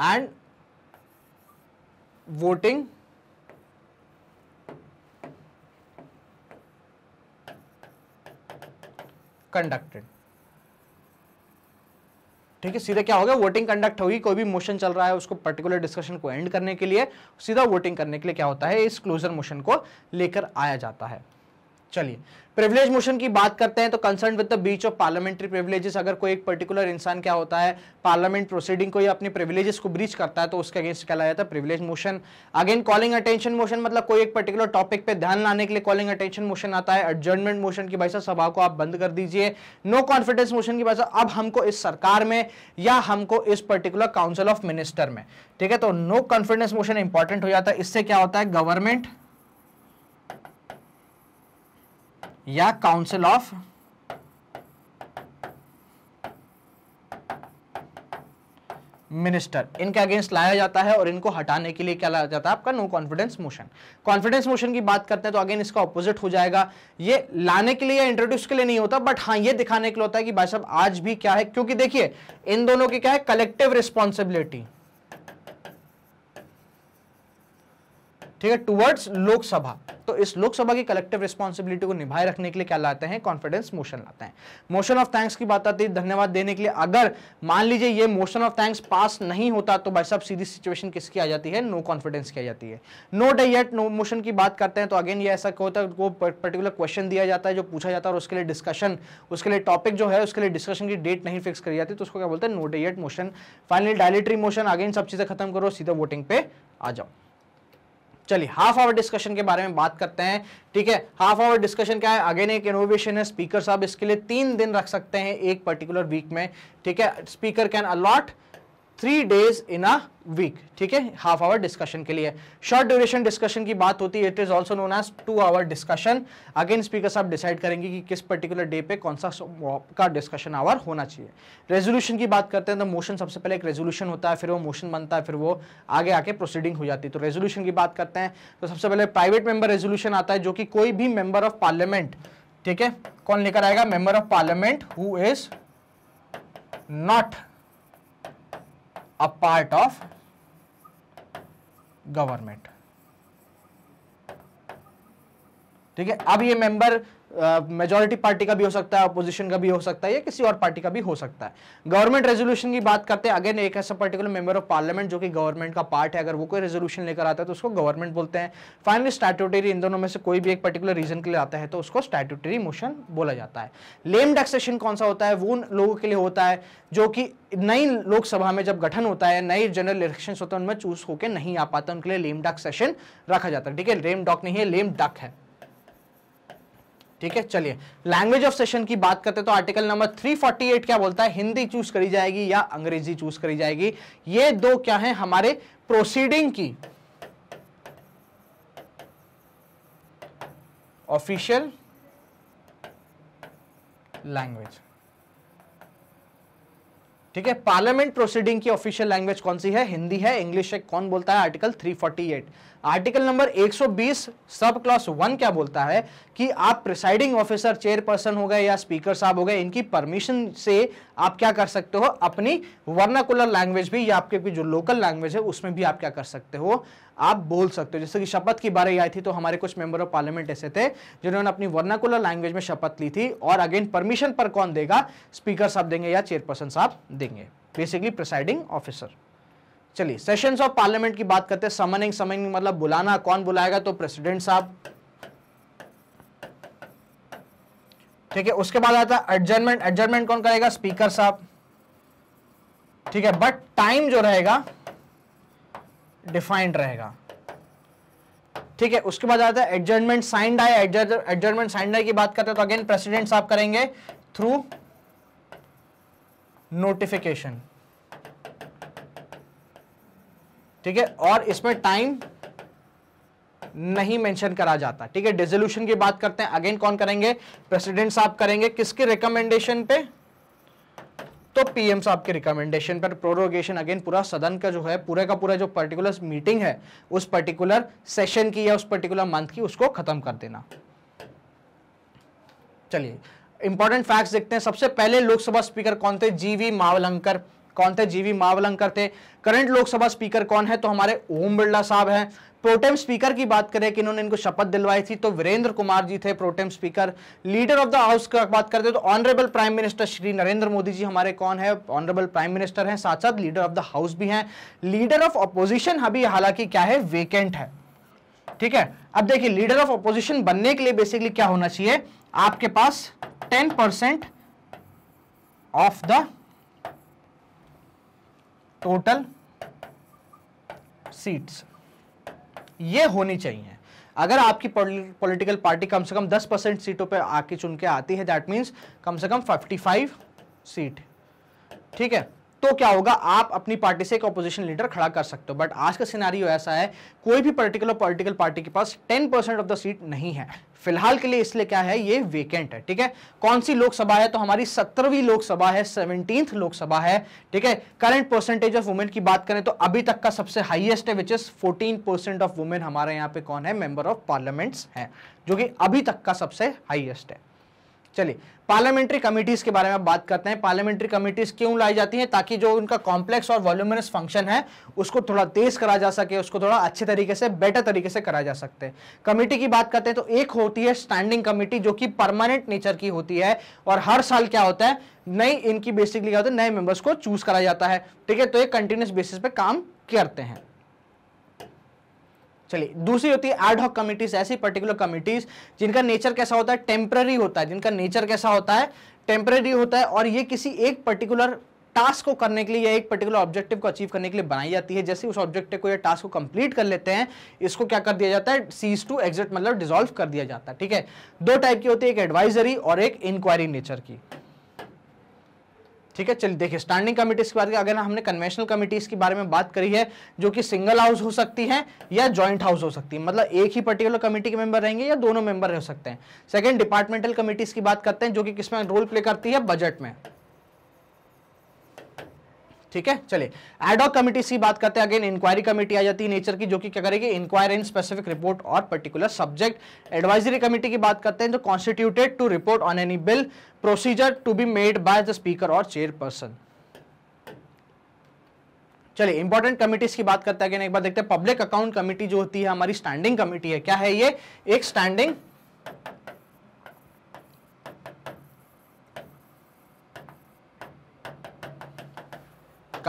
end voting conducted ठीक है सीधा क्या होगा वोटिंग कंडक्ट होगी कोई भी मोशन चल रहा है उसको पर्टिकुलर डिस्कशन को एंड करने के लिए सीधा वोटिंग करने के लिए क्या होता है इस क्लोजर मोशन को लेकर आया जाता है चलिए प्रिविलेज मोशन की बात करते हैं तो concern with the breach of parliamentary privileges अगर कोई एक पर्टिकुलर इंसान क्या होता है पार्लियामेंट प्रोसीडिंग को या अपने प्रिविलेजेस को ब्रीच करता है तो उसके अगेंस्ट कहलाया जाता है privilege motion again calling attention motion मतलब कोई एक पर्टिकुलर टॉपिक पे ध्यान लाने के लिए कॉलिंग अटेंशन मोशन आता है एडजर्नमेंट मोशन की भाई साहब सभा को आप बंद कर दीजिए नो कॉन्फिडेंस मोशन की भाई साहब अब हमको इस सरकार में या हमको इस पर्टिकुलर काउंसिल ऑफ मिनिस्टर में ठीक है तो नो कॉन्फिडेंस मोशन इंपॉर्टेंट हो जाता है इससे क्या होता है गवर्नमेंट या काउंसिल ऑफ मिनिस्टर इनके अगेंस्ट लाया जाता है और इनको हटाने के लिए क्या लाया जाता है आपका no confidence motion confidence motion की बात करते हैं तो अगेन इसका ऑपोजिट हो जाएगा ये लाने के लिए या इंट्रोड्यूस के लिए नहीं होता बट हाँ ये दिखाने के लिए होता है कि भाई साहब आज भी क्या है क्योंकि देखिए इन दोनों की क्या है कलेक्टिव रिस्पॉन्सिबिलिटी ठीक है टुवर्ड्स लोकसभा तो इस लोकसभा की कलेक्टिव रिस्पॉन्सिबिलिटी को निभाए रखने के लिए क्या लाते हैं कॉन्फिडेंस मोशन लाते हैं मोशन ऑफ थैंक्स की बात आती है धन्यवाद देने के लिए अगर मान लीजिए ये मोशन ऑफ थैंक्स पास नहीं होता तो भाई साहब सीधी सिचुएशन किसकी आ जाती है नो कॉन्फिडेंस की आ जाती है no day yet no motion की बात करते हैं तो अगेन ये ऐसा होता है वो पर्टिकुलर क्वेश्चन दिया जाता है जो पूछा जाता है और उसके लिए डिस्कशन उसके लिए टॉपिक जो है उसके लिए डिस्कशन की डेट नहीं फिक्स करी जाती तो उसको क्या बोलते हैं no day yet motion finally dilatory motion again सब चीज़ें खत्म करो सीधा वोटिंग पे आ जाओ चलिए हाफ आवर डिस्कशन के बारे में बात करते हैं ठीक है हाफ आवर डिस्कशन क्या है अगेन एक इनोवेशन है स्पीकर साहब इसके लिए तीन दिन रख सकते हैं एक पर्टिकुलर वीक में ठीक है speaker can allot three days in a week ठीक है हाफ आवर डिस्कशन के लिए शॉर्ट ड्यूरेशन डिस्कशन की बात होती है it is also known as two hour discussion again speaker साहब डिसाइड करेंगे कि किस पर्टिकुलर डे पे कौन सा का डिस्कशन आवर होना चाहिए रेजोल्यूशन की बात करते हैं तो मोशन सबसे पहले एक रेजोल्यूशन होता है फिर वो मोशन बनता है फिर वो आगे आके प्रोसीडिंग हो जाती है तो रेजोल्यूशन की बात करते हैं तो सबसे पहले प्राइवेट मेंबर रेजोल्यूशन आता है जो कि कोई भी मेंबर ऑफ पार्लियामेंट ठीक है कौन लेकर आएगा member of parliament who is not a part of government ठीक है अब ये मेंबर मेजोरिटी पार्टी का भी हो सकता है अपोजिशन का भी हो सकता है या किसी और पार्टी का भी हो सकता है गवर्नमेंट रेजोल्यूशन की बात करते हैं अगेन एक ऐसा पर्टिकुलर मेंबर ऑफ पार्लियामेंट जो कि गवर्नमेंट का पार्ट है अगर वो कोई रेजोल्यूशन लेकर आता है तो उसको गवर्नमेंट बोलते हैं फाइनली स्टैट्यूटरी इन दोनों में से कोई भी एक पर्टिकुलर रीजन के लिए आता है तो उसको स्टैट्यूटरी मोशन बोला जाता है लेम टैक्सेशन कौन सा होता है वो उन लोगों के लिए होता है जो कि नई लोकसभा में जब गठन होता है नई जनरल इलेक्शन होते हैं उनमें चूज होकर नहीं आ पाता उनके लिए लेम डॉक सेशन रखा जाता है ठीक है लेम डॉक नहीं है लेम डाक है ठीक है चलिए लैंग्वेज ऑफ सेशन की बात करते तो आर्टिकल नंबर 348 क्या बोलता है हिंदी चूज करी जाएगी या अंग्रेजी चूज करी जाएगी ये दो क्या है हमारे प्रोसीडिंग की ऑफिशियल लैंग्वेज ठीक है पार्लियामेंट प्रोसीडिंग की ऑफिशियल लैंग्वेज कौन सी है हिंदी है इंग्लिश है कौन बोलता है आर्टिकल 348 आर्टिकल नंबर 120 सब क्लास वन क्या बोलता है कि आप प्रिसाइडिंग ऑफिसर चेयरपर्सन हो गए या स्पीकर साहब हो गए इनकी परमिशन से आप क्या कर सकते हो अपनी वर्नाकुलर लैंग्वेज भी या आपके जो लोकल लैंग्वेज है उसमें भी आप क्या कर सकते हो आप बोल सकते हो जैसे कि शपथ की बारे आई थी तो हमारे कुछ मेंबर ऑफ पार्लियामेंट ऐसे थे जिन्होंने अपनी वर्नाकुलर लैंग्वेज में शपथ ली थी और अगेन परमिशन पर कौन देगा स्पीकर साहब देंगे या चेयरपर्सन साहब देंगे बेसिकली प्रिसाइडिंग ऑफिसर चलिए सेशंस ऑफ पार्लियामेंट की बात करते हैं समनिंग समनिंग मतलब बुलाना कौन बुलाएगा तो प्रेसिडेंट साहब ठीक है उसके बाद आता है एडजमेंट एडजमेंट कौन करेगा स्पीकर साहब ठीक है बट टाइम जो रहेगा डिफाइंड रहेगा ठीक है उसके बाद आता है adjournment sine die adjournment sine die की बात करते हैं तो अगेन प्रेसिडेंट साहब करेंगे थ्रू नोटिफिकेशन ठीक है और इसमें टाइम नहीं मेंशन करा जाता ठीक है डिजोल्यूशन की बात करते हैं अगेन कौन करेंगे प्रेसिडेंट साहब करेंगे किसके रिकमेंडेशन पे तो पीएम साहब के रिकमेंडेशन पर प्रोरोगेशन अगेन पूरा सदन का जो है पूरे का पूरा जो पर्टिकुलर मीटिंग है उस पर्टिकुलर सेशन की या उस पर्टिकुलर मंथ की उसको खत्म कर देना चलिए इंपॉर्टेंट फैक्ट्स देखते हैं सबसे पहले लोकसभा स्पीकर कौन थे जीवी मावलंकर कौन थे जीवी मावलंकर थे करंट लोकसभा स्पीकर कौन है तो हमारे ओम बिरला साहब हैं प्रोटेम स्पीकर की बात करें कि इन्होंने इनको शपथ दिलवाई थी तो वीरेंद्र कुमार जी थे pro tem speaker leader of the house की बात करते हैं तो honourable prime minister Shri Narendra Modi ji हमारे कौन है ऑनरेबल प्राइम मिनिस्टर हैं साथ साथ लीडर ऑफ द हाउस भी हैं लीडर ऑफ अपोजिशन अभी हालांकि क्या है वेकेंट है ठीक है अब देखिए लीडर ऑफ अपोजिशन बनने के लिए बेसिकली क्या होना चाहिए आपके पास ten of the total seats ये होनी चाहिए अगर आपकी पॉलिटिकल पार्टी कम से कम 10 परसेंट सीटों पर आके चुन के आती है दैट मीन्स कम से कम 55 सीट ठीक है तो क्या होगा आप अपनी पार्टी से एक ऑपोजिशन लीडर खड़ा कर सकते हो बट आज का सिनारियो ऐसा है कोई भी पर्टिकुलर पॉलिटिकल पार्टी के पास 10 परसेंट ऑफ द सीट नहीं है फिलहाल के लिए इसलिए क्या है ये वेकेंट है ठीक है कौन सी लोकसभा है तो हमारी सत्रहवीं लोकसभा है सेवनटींथ लोकसभा है ठीक है करंट परसेंटेज ऑफ वुमेन की बात करें तो अभी तक का सबसे हाईएस्ट है which is 14 percent of women हमारे यहाँ पे कौन है मेंबर ऑफ पार्लियामेंट्स है जो कि अभी तक का सबसे हाइएस्ट है चलिए पार्लियामेंट्री कमिटीज के बारे में बात करते हैं पार्लियामेंट्री कमिटीज क्यों लाई जाती हैं ताकि जो उनका कॉम्प्लेक्स और वॉल्यूमिनस फंक्शन है उसको थोड़ा तेज करा जा सके उसको थोड़ा अच्छे तरीके से बेटर तरीके से करा जा सकते हैं कमेटी की बात करते हैं तो एक होती है स्टैंडिंग कमेटी जो कि परमानेंट नेचर की होती है और हर साल क्या होता है नई इनकी बेसिकली क्या होता है नए मेंबर्स को चूज करा जाता है ठीक है तो ये कंटिन्यूस बेसिस पे काम करते हैं चलिए दूसरी होती है एड कमिटीज ऐसी पर्टिकुलर कमिटीज जिनका नेचर कैसा होता है टेम्पररी होता है जिनका नेचर कैसा होता है टेम्पररी होता है और ये किसी एक पर्टिकुलर टास्क को करने के लिए या एक पर्टिकुलर ऑब्जेक्टिव को अचीव करने के लिए बनाई जाती है जैसे उस ऑब्जेक्टिव को या टास्क को कंप्लीट कर लेते हैं इसको क्या कर दिया जाता है सीज टू एग्जिट मतलब डिजोल्व कर दिया जाता है ठीक है दो टाइप की होती है एक एडवाइजरी और एक इंक्वायरी नेचर की ठीक है चलिए देखिए स्टैंडिंग कमिटीज की बात अगर हमने कन्वेंशनल कमिटीज के बारे में बात करी है जो कि सिंगल हाउस हो सकती है या ज्वाइंट हाउस हो सकती है मतलब एक ही पर्टिकुलर कमेटी के मेंबर रहेंगे या दोनों मेंबर रह सकते हैं सेकंड डिपार्टमेंटल कमिटीज की बात करते हैं जो कि किसमें रोल प्ले करती है बजट में ठीक है चलिए एडॉक कमिटी की बात करते हैं अगेन इंक्वायरी कमेटी आ जाती है नेचर की जो कि क्या करेगी इंक्वायरी इन स्पेसिफिक रिपोर्ट और पर्टिकुलर सब्जेक्ट एडवाइजरी कमेटी की बात करते हैं जो constituted to report on any bill procedure to be made by the speaker और चेयरपर्सन चलिए इंपॉर्टेंट कमिटीज की बात करते हैं एक बार देखते हैं पब्लिक अकाउंट कमेटी जो होती है हमारी स्टैंडिंग कमेटी है क्या है ये एक स्टैंडिंग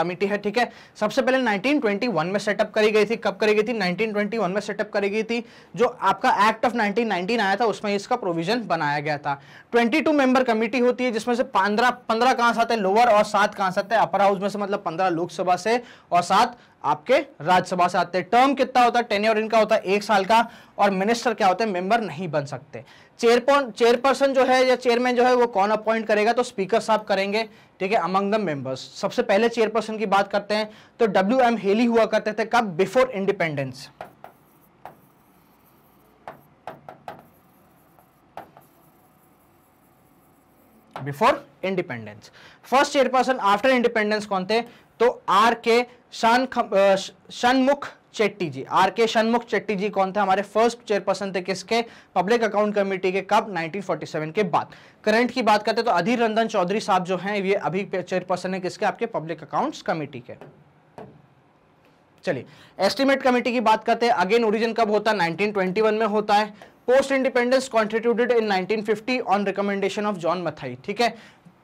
कमिटी है ठीक है सबसे पहले 1921 में सेटअप करी गई थी कब करी गई थी 1921 में सेटअप करी गई थी जो आपका एक्ट ऑफ 1919 आया था उसमें इसका प्रोविजन बनाया गया था 22 मेंबर कमिटी होती है जिसमें से 15 15 कहां से आते हैं लोअर और सात कहां से आते हैं अपर हाउस में से मतलब 15 लोकसभा से और सात आपके राज्यसभा से आते हैं टर्म कितना होता है टेन्योर इनका होता है एक साल का और मिनिस्टर क्या होते हैं मेंबर नहीं बन सकते चेयरपर्सन चेयरपर्सन जो है या चेयरमैन जो है वो कौन अपॉइंट करेगा तो स्पीकर साहब करेंगे ठीक है अमंग द मेंबर्स सबसे पहले चेयरपर्सन की बात करते हैं तो डब्ल्यू एम हेली हुआ करते थे कब before independence before independence first chairperson after independence कौन थे तो आर के शान शनमुख चेट्टी जी आर के शनमुख चेट्टी जी कौन थे हमारे फर्स्ट चेयरपर्सन थे किसके पब्लिक अकाउंट कमेटी के कब 1947 के बाद करंट की बात करते तो अधीर रंजन चौधरी साहब जो हैं ये अभी चेयरपर्सन है किसके आपके पब्लिक अकाउंट्स कमेटी के चलिए एस्टिमेट कमेटी की बात करते हैं अगेन ओरिजिन कब होता है 1921 में होता है post independence constituted in 1950 on recommendation of John Mathai ठीक है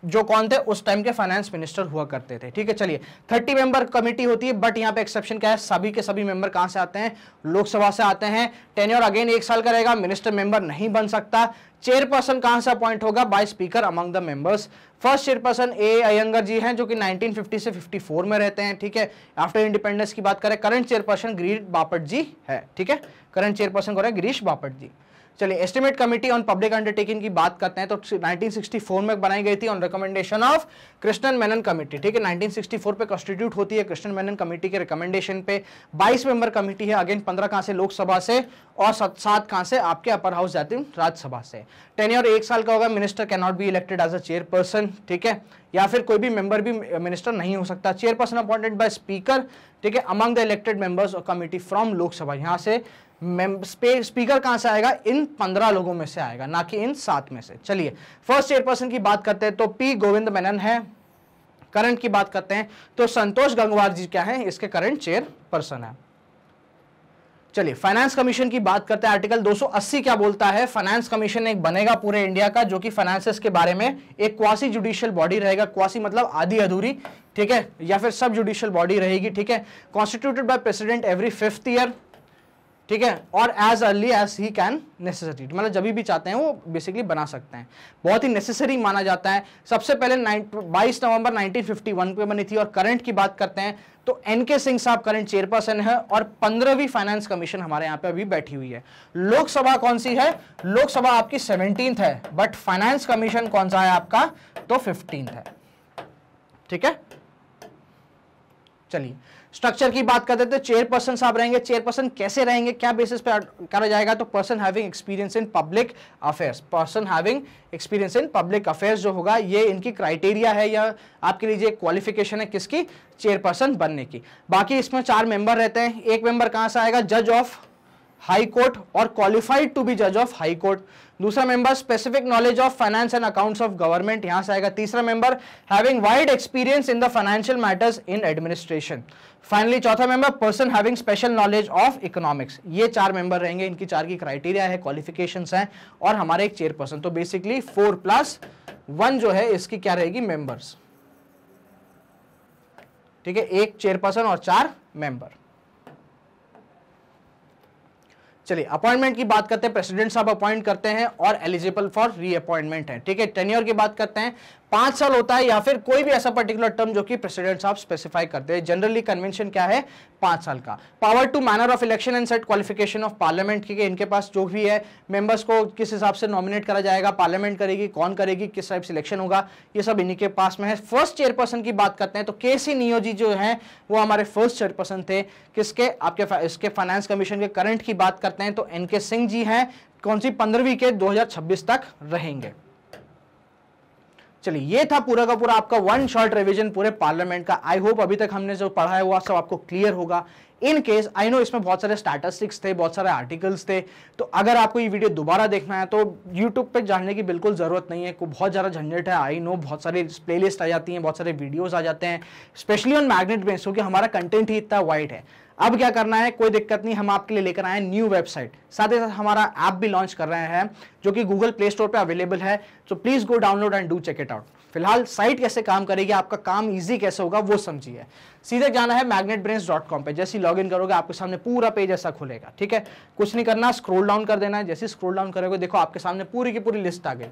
जो कौन थे उस टाइम के फाइनेंस मिनिस्टर हुआ करते थे ठीक है चलिए थर्टी मेंबर कमिटी होती है बट यहाँ पे एक्सेप्शन क्या है सभी के सभी मेंबर कहाँ से आते हैं लोकसभा से आते हैं टेन्योर अगेन एक साल का रहेगा मिनिस्टर मेंबर नहीं बन सकता चेयरपर्सन कहाँ से अपॉइंट होगा by speaker among the members first chairperson A Ayyangar ji हैं जो कि 1950 से 54 में रहते हैं ठीक है आफ्टर इंडिपेंडेंस की बात करें करंट चेयरपर्सन गिरीश बापट जी है ठीक है करंट चेयरपर्सन को रहे गिरीश बापट जी चलिए estimate committee on public undertaking की बात करते हैं तो 1964 में बनाई गई थी on recommendation of Krishnan Menon committee ठीक है 1964 पे कॉन्स्टिट्यूट होती है कृष्णन मेनन कमेटी के रिकमेंडेशन पे 22 मेंबर कमेटी है अगेन 15 कहाँ से लोकसभा से और सात कहाँ से आपके अपर हाउस जाते हैं राज्यसभा से टेन टेन्योर एक साल का होगा minister cannot be elected as a chairperson ठीक है या फिर कोई भी मेंबर भी मिनिस्टर नहीं हो सकता चेयरपर्सन अपॉइंटेड बाय स्पीकर ठीक है अमंग द इलेक्टेड मेंबर्स और कमेटी फ्रॉम लोकसभा यहाँ से स्पीकर कहां से आएगा इन पंद्रह लोगों में से आएगा ना कि इन सात में से चलिए फर्स्ट चेयरपर्सन की बात करते हैं तो पी गोविंद मेनन है करंट की बात करते हैं तो संतोष गंगवार जी क्या है इसके करंट चेयरपर्सन है चलिए फाइनेंस कमीशन की बात करते हैं आर्टिकल 280 क्या बोलता है फाइनेंस कमीशन एक बनेगा पूरे इंडिया का जो कि फाइनेंसेस के बारे में एक क्वासी जुडिशियल बॉडी रहेगा क्वासी मतलब आधी अधूरी ठीक है या फिर सब जुडिशियल बॉडी रहेगी ठीक है constituted by president every fifth year ठीक है और एज अर्ली एज ही कैन नेसेसरी मतलब जब भी चाहते हैं वो बेसिकली बना सकते हैं बहुत ही नेसेसरी माना जाता है सबसे पहले बाईस नवंबर 1951 पे बनी थी और करंट की बात करते हैं तो एन के सिंह साहब करंट चेयरपर्सन है और पंद्रहवीं फाइनेंस कमीशन हमारे यहाँ पे अभी बैठी हुई है लोकसभा कौन सी है लोकसभा आपकी सेवनटीन है बट फाइनेंस कमीशन कौन सा है आपका तो फिफ्टींथ है ठीक है चलिए स्ट्रक्चर की बात करते तो चेयरपर्सन साहब रहेंगे चेयरपर्सन कैसे रहेंगे क्या बेसिस पर करा जाएगा तो person having experience in public affairs person having experience in public affairs जो होगा ये इनकी क्राइटेरिया है या आपके लिए क्वालिफिकेशन है किसकी चेयरपर्सन बनने की बाकी इसमें चार मेंबर रहते हैं एक मेंबर कहाँ से आएगा जज ऑफ हाई कोर्ट और क्वालिफाइड टू बी जज ऑफ हाई कोर्ट दूसरा member specific knowledge of finance and accounts of government यहां से आएगा तीसरा member having wide experience in the financial matters in administration finally चौथा member person having special knowledge of economics ये चार member रहेंगे इनकी चार की क्राइटेरिया है क्वालिफिकेशन है और हमारे एक चेयरपर्सन तो बेसिकली फोर प्लस वन जो है इसकी क्या रहेगी मेंबर्स ठीक है एक चेयरपर्सन और चार मेंबर चलिए अपॉइंटमेंट की बात करते हैं प्रेसिडेंट साहब अपॉइंट करते हैं और एलिजिबल फॉर रीअपॉइंटमेंट है ठीक है टेन्योर की बात करते हैं पांच साल होता है या फिर कोई भी ऐसा पर्टिकुलर टर्म जो कि प्रेसिडेंट साहब स्पेसिफाई करते हैं जनरली कन्वेंशन क्या है पांच साल का power to manner of election and set qualification of parliament क्योंकि इनके पास जो भी है मेंबर्स को किस हिसाब से नॉमिनेट करा जाएगा पार्लियामेंट करेगी कौन करेगी किस टाइप सिलेक्शन होगा ये सब इन्हीं के पास में है फर्स्ट चेयरपर्सन की बात करते हैं तो के सी नियोजी जो है वो हमारे फर्स्ट चेयरपर्सन थे किसके आपके इसके फाइनेंस कमीशन के करंट की बात करते हैं तो एन के सिंह जी हैं कौन सी पंद्रहवीं के दो तक रहेंगे चलिए ये था पूरा का पूरा आपका वन शॉर्ट रिवीजन पूरे पार्लियामेंट का आई होप अभी तक हमने जो पढ़ा है वो सब आपको क्लियर होगा इन केस आई नो इसमें बहुत सारे स्टैटिस्टिक्स थे बहुत सारे आर्टिकल्स थे तो अगर आपको ये वीडियो दोबारा देखना है तो यूट्यूब पे जानने की बिल्कुल ज़रूरत नहीं है को बहुत ज़्यादा झंझट है आई नो बहुत सारे प्ले आ जाती हैं बहुत सारे वीडियोज़ आ जाते हैं स्पेशली ऑन मैग्नेट बेस क्योंकि हमारा कंटेंट ही इतना वाइड है अब क्या करना है कोई दिक्कत नहीं हम आपके लिए लेकर आए न्यू वेबसाइट साथ ही साथ हमारा ऐप भी लॉन्च कर रहे हैं जो कि गूगल प्ले स्टोर पर अवेलेबल है तो please go download and do check it out फिलहाल साइट कैसे काम करेगी आपका काम ईजी कैसे होगा वो समझिए सीधे जाना है मैग्नेट ब्रेन्स डॉट कॉम पर जैसे लॉग इन करोगे आपके सामने पूरा पेज ऐसा खुलेगा ठीक है कुछ नहीं करना स्क्रोल डाउन कर देना है जैसे स्क्रोल डाउन करोगे देखो आपके सामने पूरी की पूरी लिस्ट आ गई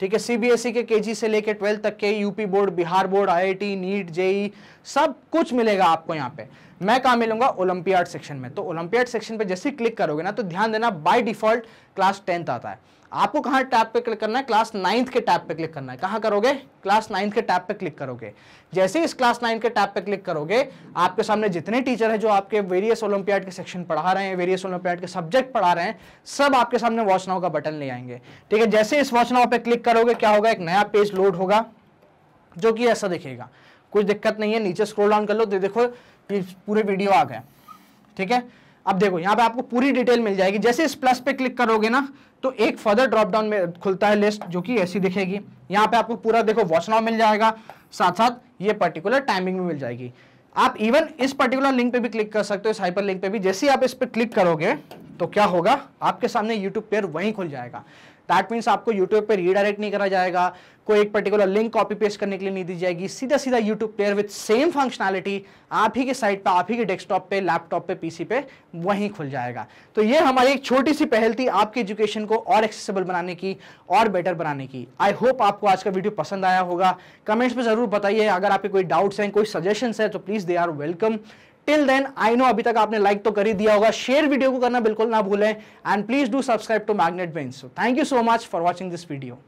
ठीक है सीबीएसई e के केजी से लेके ट्वेल्थ तक के UP board Bihar board IIT NEET JEE सब कुछ मिलेगा आपको यहाँ पे मैं कहा मिलूंगा ओलंपियाड सेक्शन में तो ओलंपियाड सेक्शन पर जैसे क्लिक करोगे ना तो ध्यान देना बाई डिफॉल्ट क्लास टेंथ आता है आपको कहां टैब पे क्लिक करना है क्लास नाइन्थ के टैब पे क्लिक करना है कहां करोगे क्लास नाइन्थ के टैब पे क्लिक करोगे जैसे इस क्लास नाइन्थ के टैब पे क्लिक करोगे आपके सामने जितने टीचर हैं जो आपके वेरियस ओलंपियाड के सेक्शन पढ़ा रहे हैं वेरियस ओलंपियाड के सब्जेक्ट पढ़ा रहे हैं सब आपके सामने वॉच नाव का बटन ले आएंगे ठीक है जैसे इस वॉच नाव पर क्लिक करोगे क्या होगा एक नया पेज लोड होगा जो कि ऐसा दिखेगा कुछ दिक्कत नहीं है नीचे स्क्रोल डाउन कर लो तो देखो ये पूरे वीडियो आ गए ठीक है अब देखो यहाँ पे आपको पूरी डिटेल मिल जाएगी जैसे इस प्लस पे क्लिक करोगे ना तो एक फर्दर ड्रॉप डाउन में खुलता है लिस्ट जो कि ऐसी दिखेगी यहाँ पे आपको पूरा देखो वॉच नाउ मिल जाएगा साथ साथ ये पर्टिकुलर टाइमिंग भी मिल जाएगी आप इवन इस पर्टिकुलर लिंक पे भी क्लिक कर सकते हो इस हाइपर लिंक पे भी जैसे ही आप इस पर क्लिक करोगे तो क्या होगा आपके सामने यूट्यूब पेयर वहीं खुल जाएगा दैट मीन्स आपको यूट्यूब पर रीडायरेक्ट नहीं करा जाएगा कोई एक पर्टिकुलर लिंक कॉपी पेस्ट करने के लिए नहीं दी जाएगी सीधा सीधा YouTube player with same functionality आप ही के साइट पर आप ही के डेस्कटॉप पे लैपटॉप पे पीसी पे वहीं खुल जाएगा तो ये हमारी एक छोटी सी पहल थी आपके एजुकेशन को और एक्सेसिबल बनाने की और बेटर बनाने की आई होप आपको आज का वीडियो पसंद आया होगा कमेंट्स में ज़रूर बताइए अगर आपके कोई डाउट्स हैं कोई सजेशन है तो please they are welcome till then I know अभी तक आपने लाइक तो कर ही दिया होगा शेयर वीडियो को करना बिल्कुल ना भूलें and please do subscribe to Magnet Brains thank you so much for watching this video